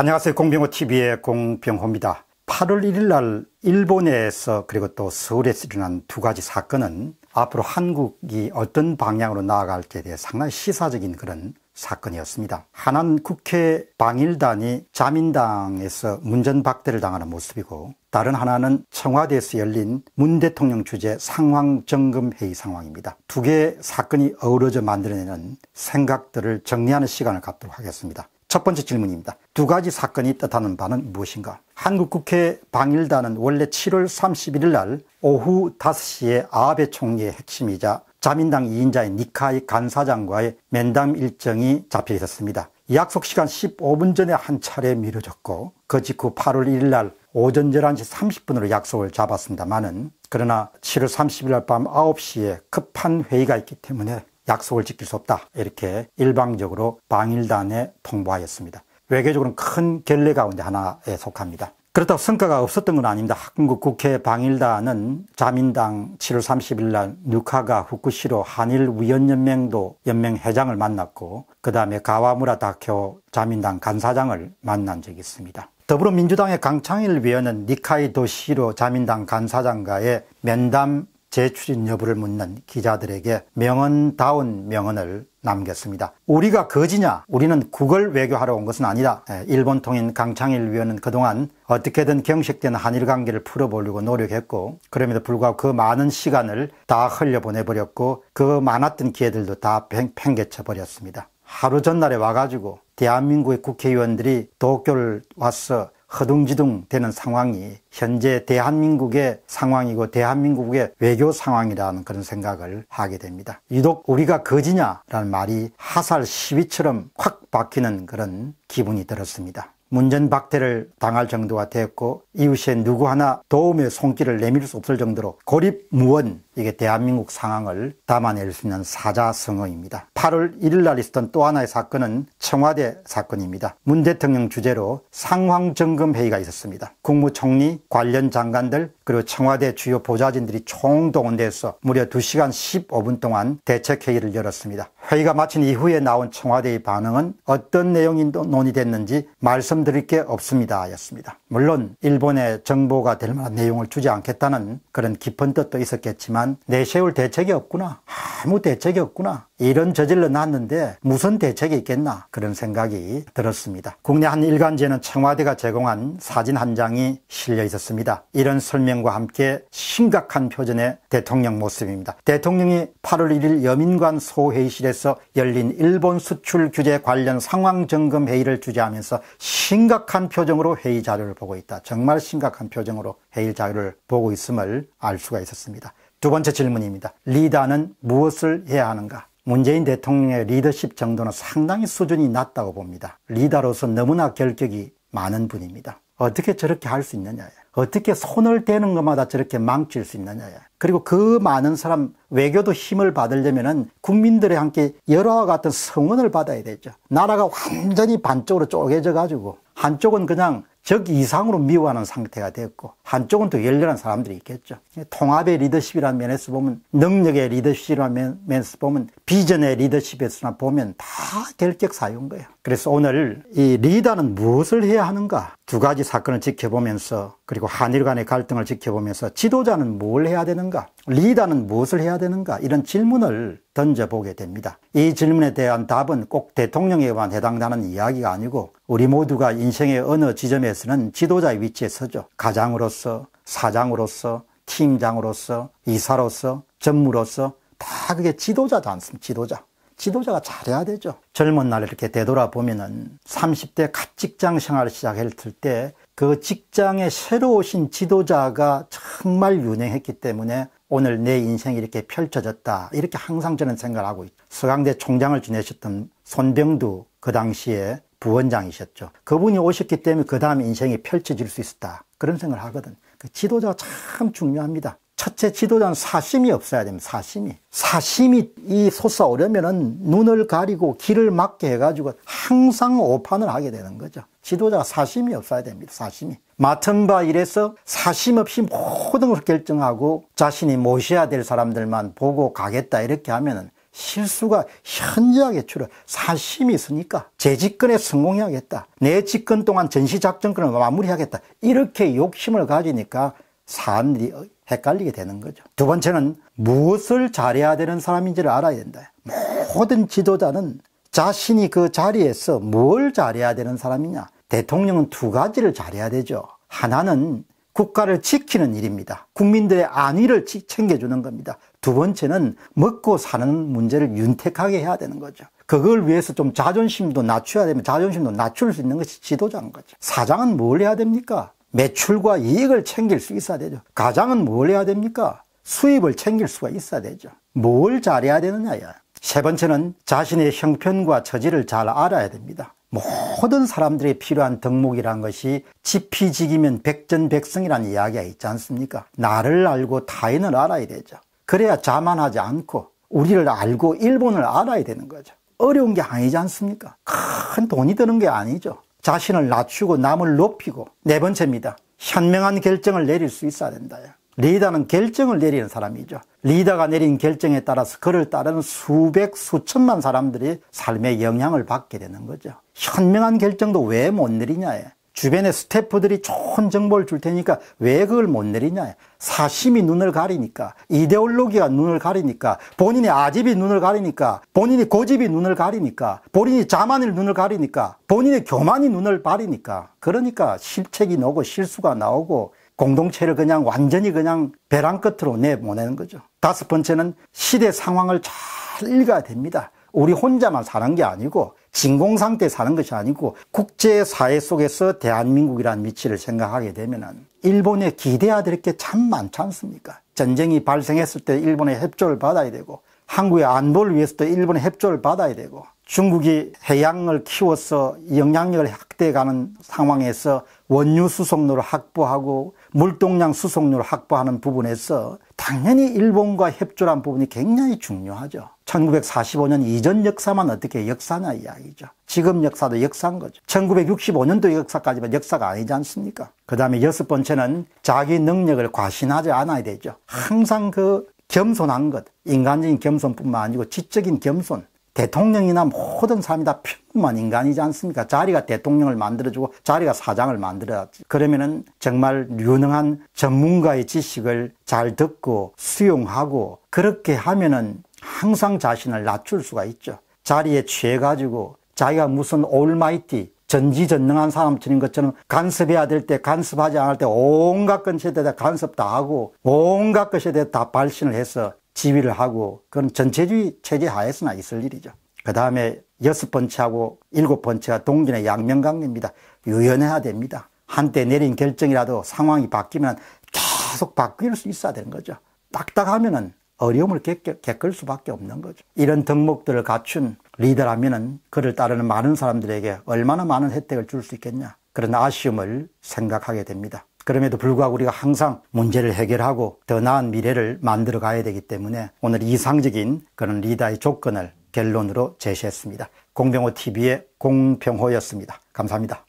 안녕하세요. 공병호TV의 공병호입니다. 8월 1일 날 일본에서 그리고 또 서울에서 일어난 두 가지 사건은 앞으로 한국이 어떤 방향으로 나아갈지에 대해 상당히 시사적인 그런 사건이었습니다. 하나는 국회 방일단이 자민당에서 문전박대를 당하는 모습이고 다른 하나는 청와대에서 열린 문 대통령 주재 상황점검회의 상황입니다. 두 개의 사건이 어우러져 만들어내는 생각들을 정리하는 시간을 갖도록 하겠습니다. 첫 번째 질문입니다. 두 가지 사건이 뜻하는 바는 무엇인가? 한국국회 방일단은 원래 7월 31일 날 오후 5시에 아베 총리의 핵심이자 자민당 2인자인 니카이 간사장과의 면담 일정이 잡혀 있었습니다. 약속 시간 15분 전에 한 차례 미뤄졌고 그 직후 8월 1일 날 오전 11시 30분으로 약속을 잡았습니다만은 그러나 7월 30일 날밤 9시에 급한 회의가 있기 때문에 약속을 지킬 수 없다. 이렇게 일방적으로 방일단에 통보하였습니다. 외교적으로는 큰 결례 가운데 하나에 속합니다. 그렇다고 성과가 없었던 건 아닙니다. 한국 국회 방일단은 자민당 7월 30일 날 뉴카가 후쿠시로 한일 위원연맹도 연맹회장을 만났고 그 다음에 가와무라 다케오 자민당 간사장을 만난 적이 있습니다. 더불어민주당의 강창일 위원은 니카이 도시로 자민당 간사장과의 면담 재출입 여부를 묻는 기자들에게 명언다운 명언을 남겼습니다. 우리가 거지냐? 우리는 국을 외교하러 온 것은 아니다. 예, 일본 통인 강창일 위원은 그동안 어떻게든 경색된 한일 관계를 풀어보려고 노력했고 그럼에도 불구하고 그 많은 시간을 다 흘려보내버렸고 그 많았던 기회들도 다 팽개쳐버렸습니다. 하루 전날에 와가지고 대한민국의 국회의원들이 도쿄를 왔어 허둥지둥 되는 상황이 현재 대한민국의 상황이고 대한민국의 외교 상황이라는 그런 생각을 하게 됩니다. 유독 우리가 거지냐라는 말이 하살 시위처럼 확 박히는 그런 기분이 들었습니다. 문전 박대를 당할 정도가 되었고 이웃에 누구 하나 도움의 손길을 내밀 수 없을 정도로 고립무원 이게 대한민국 상황을 담아낼 수 있는 사자성어입니다. 8월 1일 날 있었던 또 하나의 사건은 청와대 사건입니다. 문 대통령 주재로 상황점검회의가 있었습니다. 국무총리, 관련 장관들, 그리고 청와대 주요 보좌진들이 총동원돼서 무려 2시간 15분 동안 대책회의를 열었습니다. 회의가 마친 이후에 나온 청와대의 반응은 어떤 내용이 논의됐는지 말씀드릴 게 없습니다. 였습니다. 물론 일본의 정보가 될 만한 내용을 주지 않겠다는 그런 깊은 뜻도 있었겠지만 내세울 네, 대책이 없구나. 아무 대책이 없구나. 이런 저질러 놨는데 무슨 대책이 있겠나 그런 생각이 들었습니다. 국내 한 일간지에는 청와대가 제공한 사진 한 장이 실려 있었습니다. 이런 설명과 함께 심각한 표정의 대통령 모습입니다. 대통령이 8월 1일 여민관 소회의실에서 열린 일본 수출 규제 관련 상황 점검 회의를 주재하면서 심각한 표정으로 회의 자료를 보고 있다. 정말 심각한 표정으로 회의 자료를 보고 있음을 알 수가 있었습니다. 두 번째 질문입니다. 리더는 무엇을 해야 하는가? 문재인 대통령의 리더십 정도는 상당히 수준이 낮다고 봅니다. 리더로서 너무나 결격이 많은 분입니다. 어떻게 저렇게 할 수 있느냐. 어떻게 손을 대는 것마다 저렇게 망칠 수 있느냐. 그리고 그 많은 사람, 외교도 힘을 받으려면 국민들의 함께 여러와 같은 성원을 받아야 되죠. 나라가 완전히 반쪽으로 쪼개져 가지고 한쪽은 그냥 적 이상으로 미워하는 상태가 됐고 한쪽은 더 열렬한 사람들이 있겠죠. 통합의 리더십이라는 면에서 보면 능력의 리더십이라는 면에서 보면 비전의 리더십에서나 보면 다 결격 사유인 거예요. 그래서 오늘 이 리더는 무엇을 해야 하는가 두 가지 사건을 지켜보면서 그리고 한일 간의 갈등을 지켜보면서 지도자는 뭘 해야 되는가 리더는 무엇을 해야 되는가 이런 질문을 던져보게 됩니다. 이 질문에 대한 답은 꼭 대통령에만 해당되는 이야기가 아니고 우리 모두가 인생의 어느 지점에서 위해서는 지도자의 위치에 서죠. 가장으로서, 사장으로서, 팀장으로서, 이사로서, 전무로서 다 그게 지도자도 않습니까? 지도자. 지도자가 잘해야 되죠. 젊은 날 이렇게 되돌아보면은 30대 갓 직장 생활을 시작했을 때 그 직장에 새로 오신 지도자가 정말 유능했기 때문에 오늘 내 인생이 이렇게 펼쳐졌다. 이렇게 항상 저는 생각을 하고 있죠. 서강대 총장을 지내셨던 손병두 그 당시에 부원장이셨죠. 그분이 오셨기 때문에 그 다음 인생이 펼쳐질 수 있었다. 그런 생각을 하거든. 그 지도자가 참 중요합니다. 첫째 지도자는 사심이 없어야 됩니다. 사심이. 사심이 이 솟아오려면은 눈을 가리고 길을 막게 해가지고 항상 오판을 하게 되는 거죠. 지도자가 사심이 없어야 됩니다. 사심이. 맡은 바 일에서 사심 없이 모든 걸 결정하고 자신이 모셔야 될 사람들만 보고 가겠다 이렇게 하면은 실수가 현저하게 줄어 사심이 있으니까 재집권에 성공해야겠다 내 집권 동안 전시작전권을 마무리하겠다 이렇게 욕심을 가지니까 사람들이 헷갈리게 되는 거죠 두 번째는 무엇을 잘해야 되는 사람인지를 알아야 된다 모든 지도자는 자신이 그 자리에서 뭘 잘해야 되는 사람이냐 대통령은 두 가지를 잘해야 되죠 하나는 국가를 지키는 일입니다 국민들의 안위를 챙겨주는 겁니다 두 번째는 먹고 사는 문제를 윤택하게 해야 되는 거죠. 그걸 위해서 좀 자존심도 낮춰야 되면 자존심도 낮출 수 있는 것이 지도자인 거죠. 사장은 뭘 해야 됩니까? 매출과 이익을 챙길 수 있어야 되죠. 가장은 뭘 해야 됩니까? 수입을 챙길 수가 있어야 되죠. 뭘 잘해야 되느냐야. 세 번째는 자신의 형편과 처지를 잘 알아야 됩니다. 모든 사람들이 필요한 덕목이란 것이 지피지기면 백전백승이라는 이야기가 있지 않습니까? 나를 알고 타인을 알아야 되죠. 그래야 자만하지 않고 우리를 알고 일본을 알아야 되는 거죠. 어려운 게 아니지 않습니까? 큰 돈이 드는 게 아니죠. 자신을 낮추고 남을 높이고 네 번째입니다. 현명한 결정을 내릴 수 있어야 된다. 리더는 결정을 내리는 사람이죠. 리더가 내린 결정에 따라서 그를 따르는 수백, 수천만 사람들이 삶에 영향을 받게 되는 거죠. 현명한 결정도 왜 못 내리냐에 주변의 스태프들이 좋은 정보를 줄 테니까 왜 그걸 못 내리냐 사심이 눈을 가리니까 이데올로기가 눈을 가리니까 본인의 아집이 눈을 가리니까 본인의 고집이 눈을 가리니까 본인의 자만을 눈을 가리니까 본인의 교만이 눈을 바리니까 그러니까 실책이 나오고 실수가 나오고 공동체를 그냥 완전히 그냥 배랑 끝으로 내보내는 거죠 다섯 번째는 시대 상황을 잘 읽어야 됩니다 우리 혼자만 사는 게 아니고 진공 상태에 사는 것이 아니고 국제 사회 속에서 대한민국이라는 위치를 생각하게 되면은 일본에 기대해야 될게참 많지 않습니까? 전쟁이 발생했을 때 일본의 협조를 받아야 되고 한국의 안보를 위해서도 일본의 협조를 받아야 되고 중국이 해양을 키워서 영향력을 확대해가는 상황에서 원유 수송로를 확보하고 물동량 수송로를 확보하는 부분에서 당연히 일본과 협조란 부분이 굉장히 중요하죠. 1945년 이전 역사만 어떻게 역사냐 이야기죠. 지금 역사도 역사인 거죠. 1965년도 역사까지만 역사가 아니지 않습니까? 그 다음에 여섯 번째는 자기 능력을 과신하지 않아야 되죠. 항상 그 겸손한 것, 인간적인 겸손뿐만 아니고 지적인 겸손, 대통령이나 모든 사람이 다 평범한 인간이지 않습니까? 자리가 대통령을 만들어주고 자리가 사장을 만들어야지. 그러면은 정말 유능한 전문가의 지식을 잘 듣고 수용하고 그렇게 하면은 항상 자신을 낮출 수가 있죠. 자리에 취해가지고 자기가 무슨 올마이티 전지전능한 사람들인 것처럼 간섭해야 될 때 간섭하지 않을 때 온갖 것에 대해 간섭 다 하고 온갖 것에 대해 다 발신을 해서 지휘를 하고 그건 전체주의 체제 하에서나 있을 일이죠. 그 다음에 여섯 번째하고 일곱 번째가 동진의 양면강입니다. 유연해야 됩니다. 한때 내린 결정이라도 상황이 바뀌면 계속 바뀔 수 있어야 되는 거죠. 딱딱하면은 어려움을 겪을 수밖에 없는 거죠. 이런 덕목들을 갖춘 리더라면은 그를 따르는 많은 사람들에게 얼마나 많은 혜택을 줄 수 있겠냐. 그런 아쉬움을 생각하게 됩니다. 그럼에도 불구하고 우리가 항상 문제를 해결하고 더 나은 미래를 만들어 가야 되기 때문에 오늘 이상적인 그런 리더의 조건을 결론으로 제시했습니다. 공병호 TV의 공병호였습니다. 감사합니다.